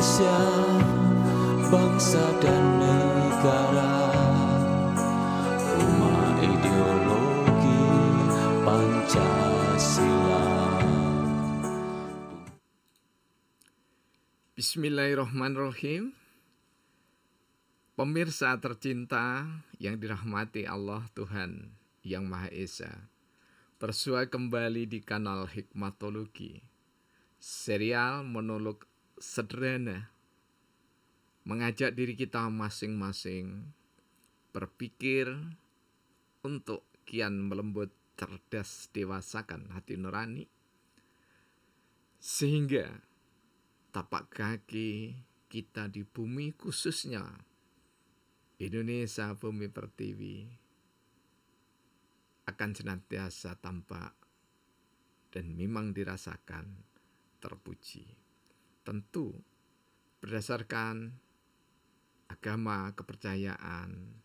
Indonesia bangsa dan negara rumah ideologi Pancasila Bismillahirrahmanirrahim Pemirsa tercinta yang dirahmati Allah Tuhan Yang Maha Esa Bersua kembali di kanal Hikmatologi Serial monolog sederhana mengajak diri kita masing-masing berpikir untuk kian melembut cerdas dewasakan hati nurani sehingga tapak kaki kita di bumi khususnya Indonesia bumi pertiwi akan senantiasa tampak dan memang dirasakan terpuji tentu berdasarkan agama, kepercayaan,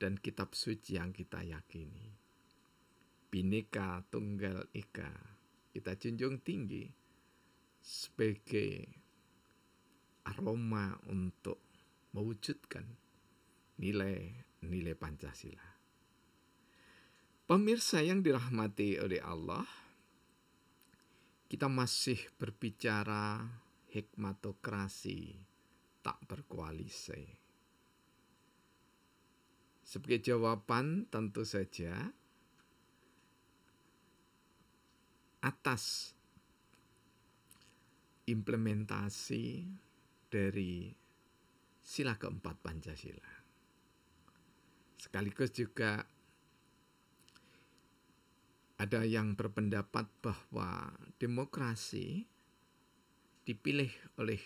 dan kitab suci yang kita yakini. Bineka Tunggal Ika kita junjung tinggi sebagai aroma untuk mewujudkan nilai-nilai Pancasila. Pemirsa yang dirahmati oleh Allah, kita masih berbicara hikmatokrasi tak berkoalisi. Sebagai jawaban tentu saja atas implementasi dari sila keempat Pancasila. Sekaligus juga ada yang berpendapat bahwa demokrasi dipilih oleh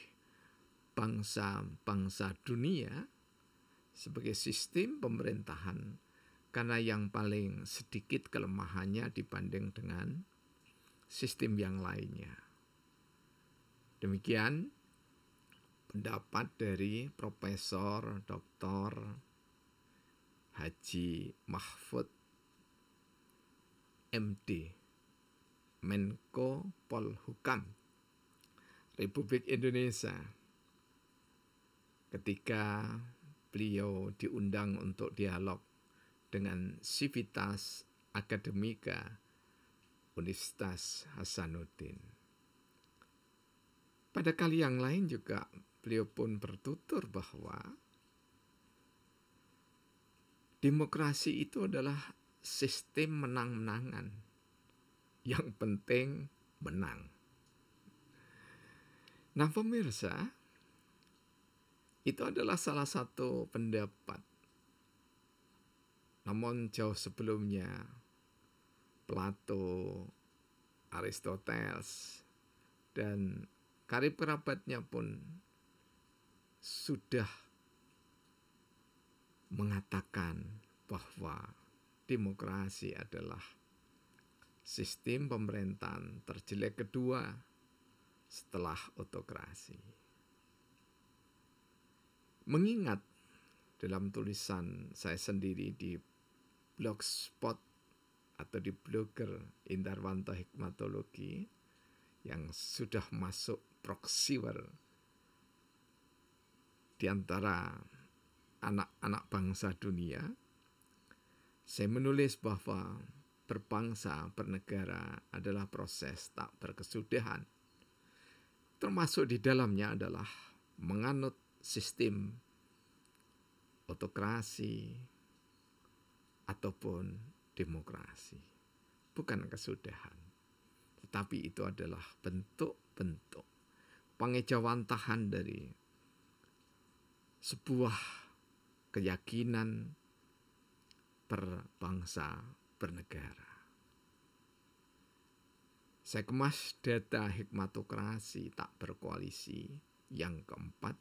bangsa-bangsa dunia sebagai sistem pemerintahan karena yang paling sedikit kelemahannya dibanding dengan sistem yang lainnya. Demikian pendapat dari Profesor Dr. Haji Mahfud MD Menko Polhukam Republik Indonesia ketika beliau diundang untuk dialog dengan civitas Akademika Universitas Hasanuddin. Pada kali yang lain juga beliau pun bertutur bahwa demokrasi itu adalah sistem menang-menangan. Yang penting menang. Nah, pemirsa, itu adalah salah satu pendapat. Namun jauh sebelumnya Plato, Aristoteles, dan karib kerabatnya pun sudah mengatakan bahwa demokrasi adalah sistem pemerintahan terjelek kedua setelah otokrasi. Mengingat dalam tulisan saya sendiri di blogspot atau di blogger Indarwanto Hikmatologi yang sudah masuk proxyware di antara anak-anak bangsa dunia, saya menulis bahwa berbangsa, bernegara adalah proses tak berkesudahan termasuk di dalamnya adalah menganut sistem otokrasi ataupun demokrasi. Bukan kesudahan, tetapi itu adalah bentuk-bentuk pengejawantahan dari sebuah keyakinan berbangsa bernegara. Saya kemas data hikmatokrasi tak berkoalisi yang keempat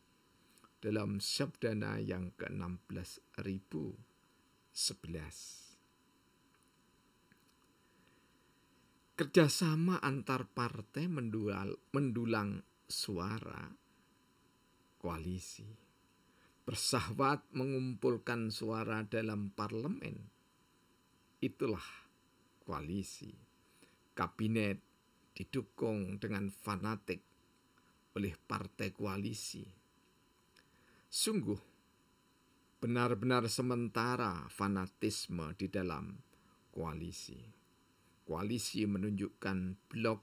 dalam Sabdana yang ke-16.011. Kerjasama antar partai mendulang, mendulang suara koalisi. persahwat mengumpulkan suara dalam parlemen. Itulah koalisi. Kabinet didukung dengan fanatik oleh partai koalisi. Sungguh, benar-benar sementara fanatisme di dalam koalisi. Koalisi menunjukkan blok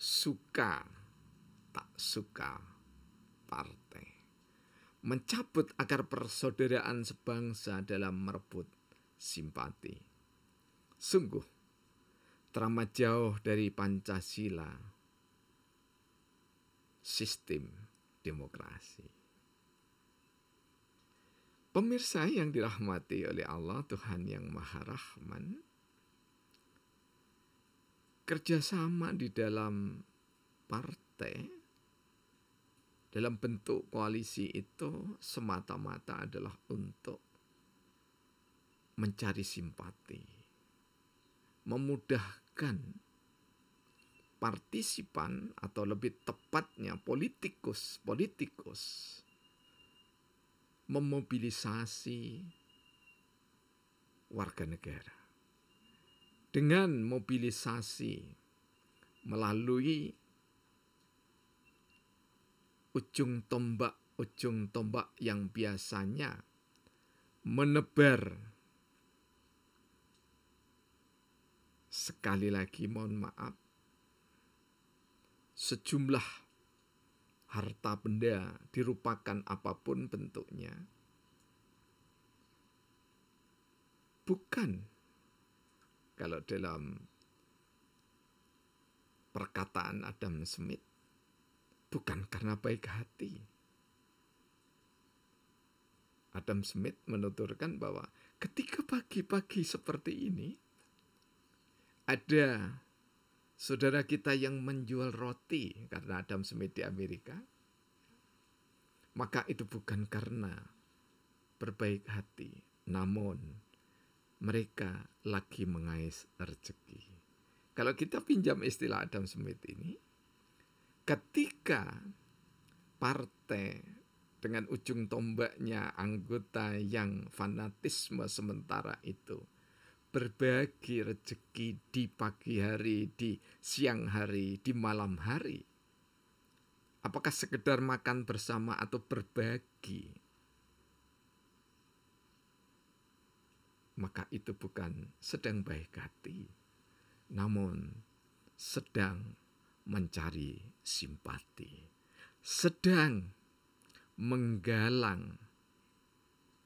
suka tak suka partai. Mencabut agar persaudaraan sebangsa dalam merebut simpati. Sungguh, teramat jauh dari Pancasila, sistem demokrasi. Pemirsa yang dirahmati oleh Allah, Tuhan yang Maha Rahman, kerjasama di dalam partai dalam bentuk koalisi itu semata-mata adalah untuk mencari simpati, memudahkan bukan partisipan atau lebih tepatnya politikus politikus memobilisasi warga negara dengan mobilisasi melalui ujung tombak ujung tombak yang biasanya menebar sekali lagi mohon maaf, sejumlah harta benda dirupakan apapun bentuknya, bukan kalau dalam perkataan Adam Smith, bukan karena baik hati. Adam Smith menuturkan bahwa ketika pagi-pagi seperti ini, ada saudara kita yang menjual roti karena Adam Smith di Amerika, maka itu bukan karena berbaik hati, namun mereka lagi mengais rezeki. Kalau kita pinjam istilah Adam Smith ini, ketika partai dengan ujung tombaknya anggota yang fanatisme sementara itu berbagi rezeki di pagi hari, di siang hari, di malam hari? Apakah sekedar makan bersama atau berbagi? Maka itu bukan sedang baik hati, namun sedang mencari simpati, sedang menggalang,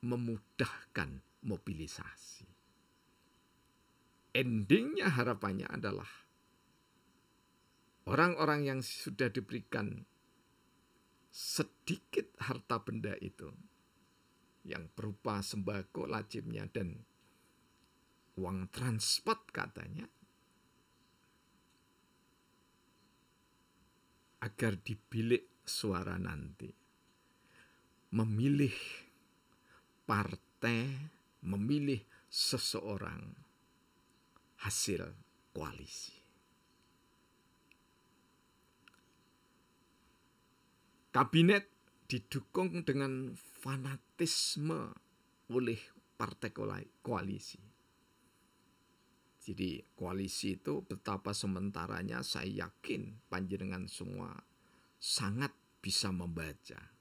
memudahkan mobilisasi endingnya harapannya adalah orang-orang yang sudah diberikan sedikit harta benda itu yang berupa sembako lajimnya dan uang transport katanya agar di suara nanti memilih partai memilih seseorang hasil koalisi. Kabinet didukung dengan fanatisme oleh partai koalisi. Jadi koalisi itu betapa sementaranya saya yakin panjenengan semua sangat bisa membaca.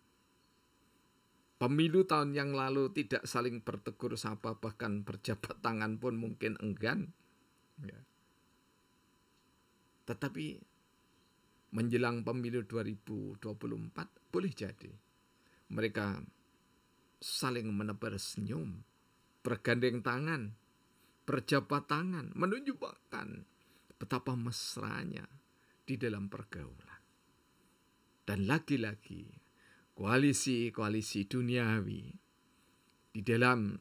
Pemilu tahun yang lalu tidak saling bertegur sapa bahkan berjabat tangan pun mungkin enggan Ya. Tetapi menjelang pemilu 2024 boleh jadi mereka saling menebar senyum, bergandeng tangan, berjabat tangan, menunjukkan betapa mesranya di dalam pergaulan. Dan lagi-lagi koalisi-koalisi duniawi di dalam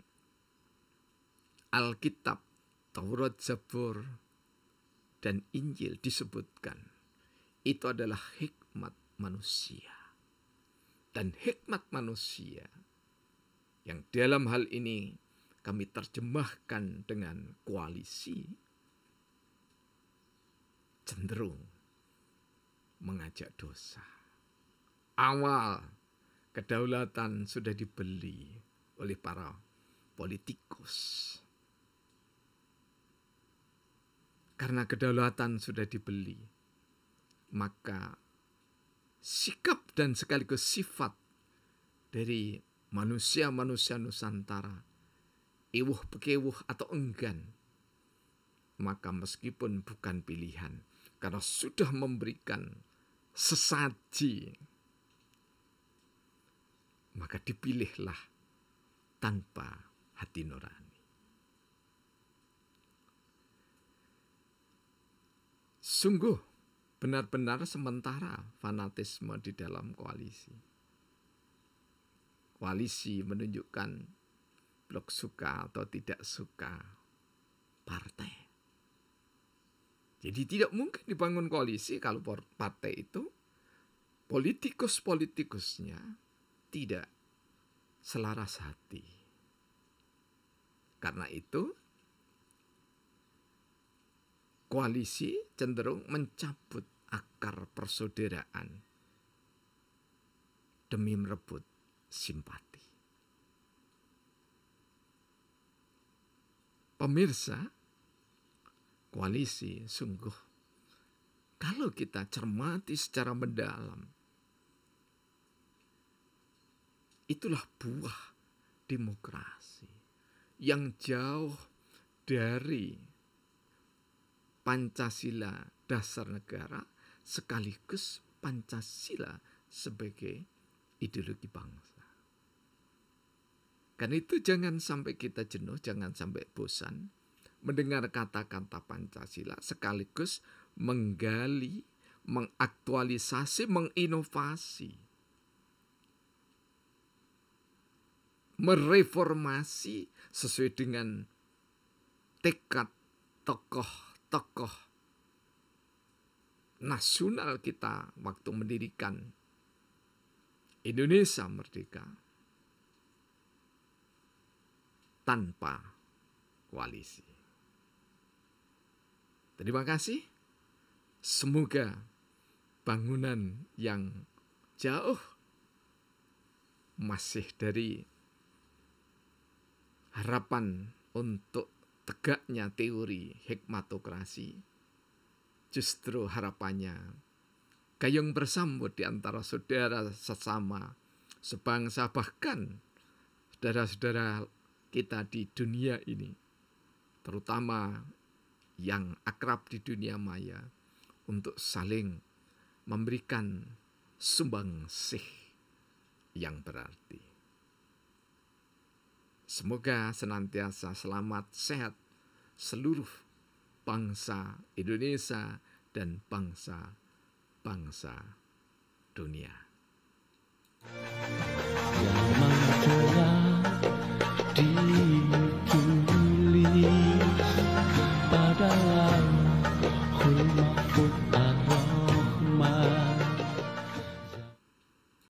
Alkitab Taurat, Zabur, dan Injil disebutkan. Itu adalah hikmat manusia. Dan hikmat manusia yang dalam hal ini kami terjemahkan dengan koalisi cenderung mengajak dosa. Awal kedaulatan sudah dibeli oleh para politikus karena kedaulatan sudah dibeli, maka sikap dan sekaligus sifat dari manusia-manusia Nusantara, iwuh pekewuh atau enggan, maka meskipun bukan pilihan, karena sudah memberikan sesaji, maka dipilihlah tanpa hati nurani. sungguh benar-benar sementara fanatisme di dalam koalisi. Koalisi menunjukkan blok suka atau tidak suka partai. Jadi tidak mungkin dibangun koalisi kalau partai itu politikus-politikusnya tidak selaras hati. Karena itu koalisi cenderung mencabut akar persaudaraan demi merebut simpati. Pemirsa, koalisi sungguh kalau kita cermati secara mendalam itulah buah demokrasi yang jauh dari Pancasila dasar negara sekaligus Pancasila sebagai ideologi bangsa. Karena itu jangan sampai kita jenuh, jangan sampai bosan mendengar kata-kata Pancasila sekaligus menggali, mengaktualisasi, menginovasi. Mereformasi sesuai dengan tekad tokoh tokoh nasional kita waktu mendirikan Indonesia merdeka tanpa koalisi. Terima kasih. Semoga bangunan yang jauh masih dari harapan untuk tegaknya teori hikmatokrasi. Justru harapannya, gayung bersambut di antara saudara sesama, sebangsa bahkan saudara-saudara kita di dunia ini, terutama yang akrab di dunia maya, untuk saling memberikan sumbangsih yang berarti. Semoga senantiasa selamat, sehat seluruh bangsa Indonesia dan bangsa-bangsa dunia. Yang